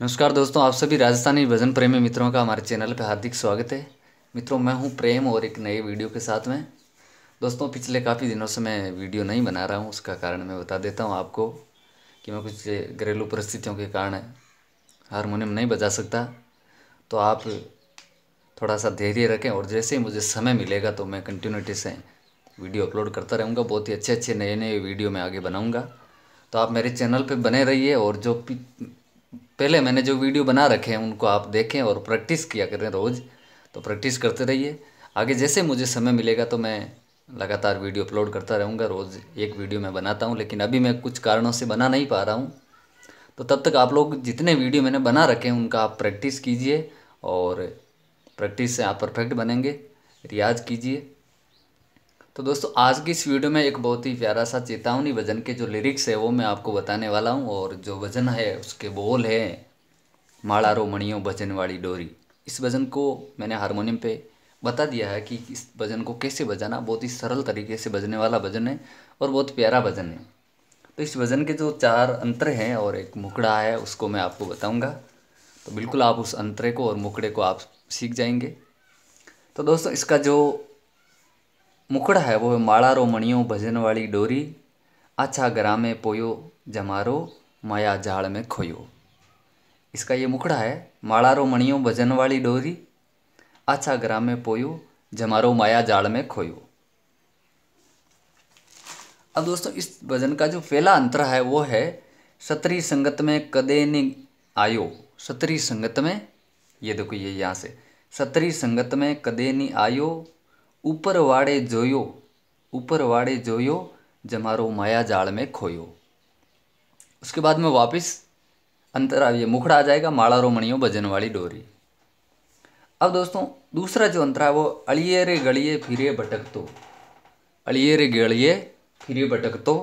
नमस्कार दोस्तों आप सभी राजस्थानी भजन प्रेमी मित्रों का हमारे चैनल पर हार्दिक स्वागत है मित्रों मैं हूं प्रेम और एक नए वीडियो के साथ में दोस्तों पिछले काफ़ी दिनों से मैं वीडियो नहीं बना रहा हूं उसका कारण मैं बता देता हूं आपको कि मैं कुछ घरेलू परिस्थितियों के कारण हारमोनियम नहीं बजा सकता तो आप थोड़ा सा धैर्य रखें और जैसे ही मुझे समय मिलेगा तो मैं कंटिन्यूटी से वीडियो अपलोड करता रहूँगा बहुत ही अच्छे अच्छे नए नए वीडियो मैं आगे बनाऊँगा तो आप मेरे चैनल पर बने रहिए और जो पहले मैंने जो वीडियो बना रखे हैं उनको आप देखें और प्रैक्टिस किया करें रोज़ तो प्रैक्टिस करते रहिए आगे जैसे मुझे समय मिलेगा तो मैं लगातार वीडियो अपलोड करता रहूँगा रोज़ एक वीडियो मैं बनाता हूँ लेकिन अभी मैं कुछ कारणों से बना नहीं पा रहा हूँ तो तब तक आप लोग जितने वीडियो मैंने बना रखे हैं उनका आप प्रैक्टिस कीजिए और प्रैक्टिस से आप परफेक्ट बनेंगे रियाज कीजिए तो दोस्तों आज की इस वीडियो में एक बहुत ही प्यारा सा चेतावनी भजन के जो लिरिक्स है वो मैं आपको बताने वाला हूँ और जो भजन है उसके बोल है माड़ा रो मणियों भजन वाली डोरी इस भजन को मैंने हारमोनियम पे बता दिया है कि इस भजन को कैसे बजाना बहुत ही सरल तरीके से बजने वाला भजन है और बहुत प्यारा भजन है तो इस भजन के जो चार अंतर हैं और एक मुकड़ा है उसको मैं आपको बताऊँगा तो बिल्कुल आप उस अंतरे को और मुकड़े को आप सीख जाएंगे तो दोस्तों इसका जो मुखड़ा है वो है रो मणियो भजन वाली डोरी अच्छा ग्राम में पोयो जमारो माया जाड़ में खोयो इसका ये मुखड़ा है रो मणियो भजन वाली डोरी अच्छा ग्राम में पोयो जमारो माया जाड़ में खोयो अब दोस्तों इस भजन का जो पहला अंतर है वो है सतरी संगत में कदे नि आयो सतरी संगत में ये देखो ये यहाँ से सतरी संगत में कदे नि आयो ऊपर वाड़े ઉપરવાળે ऊपर वाड़े जोयो जमारो माया जाल में खोयो उसके बाद में वापस अंतर आइए मुखड़ा आ जाएगा माड़ा रोमणियों भजन वाली डोरी अब दोस्तों दूसरा जो अंतर है वो अड़िए रे गड़िए फिरे तो अड़िए रे गड़िए फिरे तो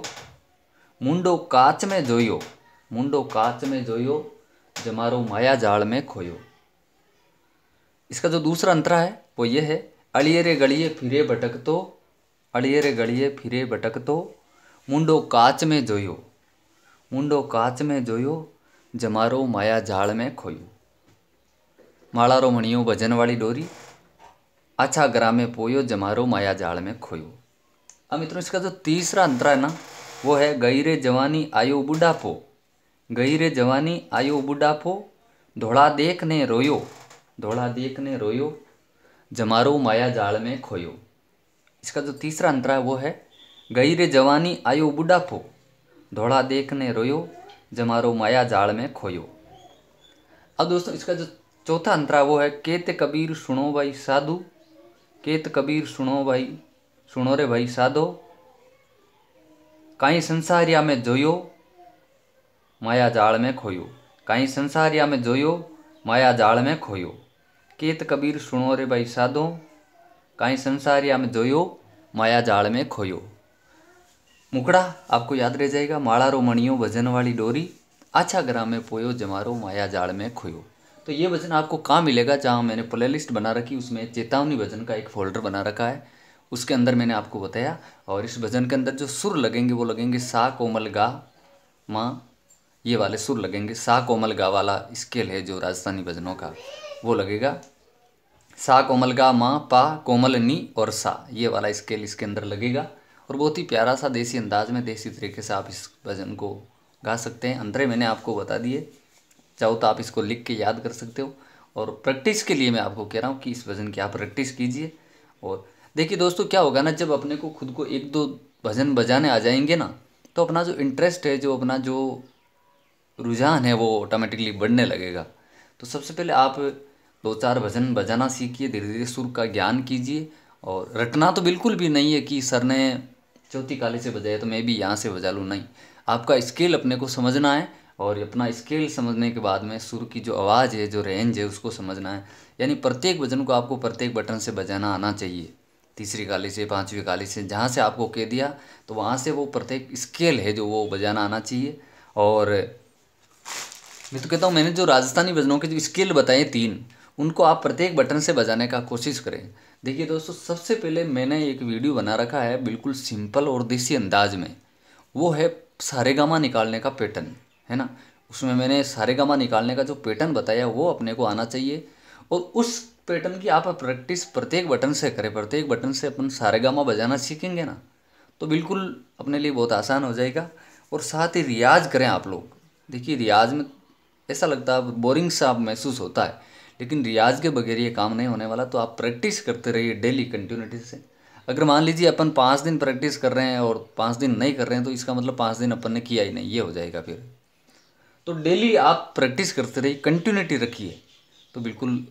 मुंडो काच में जोयो मुंडो काच में जोयो जमारो माया जाल में खोयो इसका जो दूसरा अंतरा है वो ये है अड़िए रे गड़िए फिरे भटक तो अड़िए रे गड़िए फिरे भटक तो मुंडो काच में जोयो में કાચ जमारो माया જમારો में खोयो મેં मणियो भजन वाली डोरी अच्छा ग्राम में पोयो जमारो माया ઝાડ में खोयो अब मित्रों इसका जो तीसरा अंतरा है ना वो है गई रे जवानी आयो बुढ़ापो गई रे जवानी आयो बुढ़ापो धोड़ा देख ने रोयो धोड़ा देख ने रोयो जमारो माया जाल में खोयो इसका जो तीसरा अंतरा वो है गई रे जवानी आयो बुढ़ापो धोड़ा देखने रोयो जमारो माया जाल में खोयो अब दोस्तों इसका जो चौथा अंतरा वो है केत कबीर सुनो भाई साधु केत कबीर सुनो भाई सुनो रे भाई साधो काई संसारिया में जोयो माया जाल में खोयो काई संसारिया में जोयो माया जाल में खोयो केत कबीर सुनो रे भाई साधो कहीं संसार या में जोयो माया जाल में खोयो मुकड़ा आपको याद रह जाएगा माड़ा रो मणियो भजन वाली डोरी आछा ग्राम में पोयो जमारो माया जाल में खोयो तो ये भजन आपको कहाँ मिलेगा जहाँ मैंने प्ले लिस्ट बना रखी उसमें चेतावनी भजन का एक फोल्डर बना रखा है उसके अंदर मैंने आपको बताया और इस भजन के अंदर जो सुर लगेंगे वो लगेंगे सा कोमल गा माँ ये वाले सुर लगेंगे सा कोमल गा वाला स्केल है जो राजस्थानी भजनों का वो लगेगा सा कोमल गा माँ पा कोमल नी और सा ये वाला स्केल इसके अंदर लगेगा और बहुत ही प्यारा सा देसी अंदाज में देसी तरीके से आप इस भजन को गा सकते हैं अंतरे मैंने आपको बता दिए चाहो तो आप इसको लिख के याद कर सकते हो और प्रैक्टिस के लिए मैं आपको कह रहा हूँ कि इस भजन की आप प्रैक्टिस कीजिए और देखिए दोस्तों क्या होगा ना जब अपने को खुद को एक दो भजन बजाने आ जाएंगे ना तो अपना जो इंटरेस्ट है जो अपना जो रुझान है वो ऑटोमेटिकली बढ़ने लगेगा तो सबसे पहले आप दो चार भजन बजाना सीखिए धीरे धीरे सुर का ज्ञान कीजिए और रटना तो बिल्कुल भी नहीं है कि सर ने चौथी काले से बजाया तो मैं भी यहाँ से बजा लूँ नहीं आपका स्केल अपने को समझना है और अपना स्केल समझने के बाद में सुर की जो आवाज़ है जो रेंज है उसको समझना है यानी प्रत्येक भजन को आपको प्रत्येक बटन से बजाना आना चाहिए तीसरी काली से पाँचवीं काली से जहाँ से आपको कह दिया तो वहाँ से वो प्रत्येक स्केल है जो वो बजाना आना चाहिए और मैं तो कहता हूँ मैंने जो राजस्थानी भजनों के जो स्केल बताए तीन उनको आप प्रत्येक बटन से बजाने का कोशिश करें देखिए दोस्तों सबसे पहले मैंने एक वीडियो बना रखा है बिल्कुल सिंपल और देसी अंदाज में वो है सारेगामा निकालने का पैटर्न है ना उसमें मैंने सारेगामा निकालने का जो पैटर्न बताया वो अपने को आना चाहिए और उस पैटर्न की आप प्रैक्टिस प्रत्येक बटन से करें प्रत्येक बटन से अपन सारेगामा बजाना सीखेंगे ना तो बिल्कुल अपने लिए बहुत आसान हो जाएगा और साथ ही रियाज करें आप लोग देखिए रियाज में ऐसा लगता है बोरिंग सा महसूस होता है लेकिन रियाज के बगैर ये काम नहीं होने वाला तो आप प्रैक्टिस करते रहिए डेली कंटिन्यूटी से अगर मान लीजिए अपन पाँच दिन प्रैक्टिस कर रहे हैं और पाँच दिन नहीं कर रहे हैं तो इसका मतलब पाँच दिन अपन ने किया ही नहीं ये हो जाएगा फिर तो डेली आप प्रैक्टिस करते रहिए कंटिन्यूटी रखिए तो बिल्कुल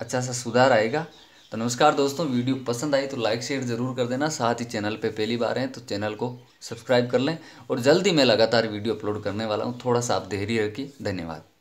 अच्छा सा सुधार आएगा तो नमस्कार दोस्तों वीडियो पसंद आई तो लाइक शेयर ज़रूर कर देना साथ ही चैनल पे पहली बार हैं तो चैनल को सब्सक्राइब कर लें और जल्दी मैं लगातार वीडियो अपलोड करने वाला हूँ थोड़ा सा आप धैर्य रखिए धन्यवाद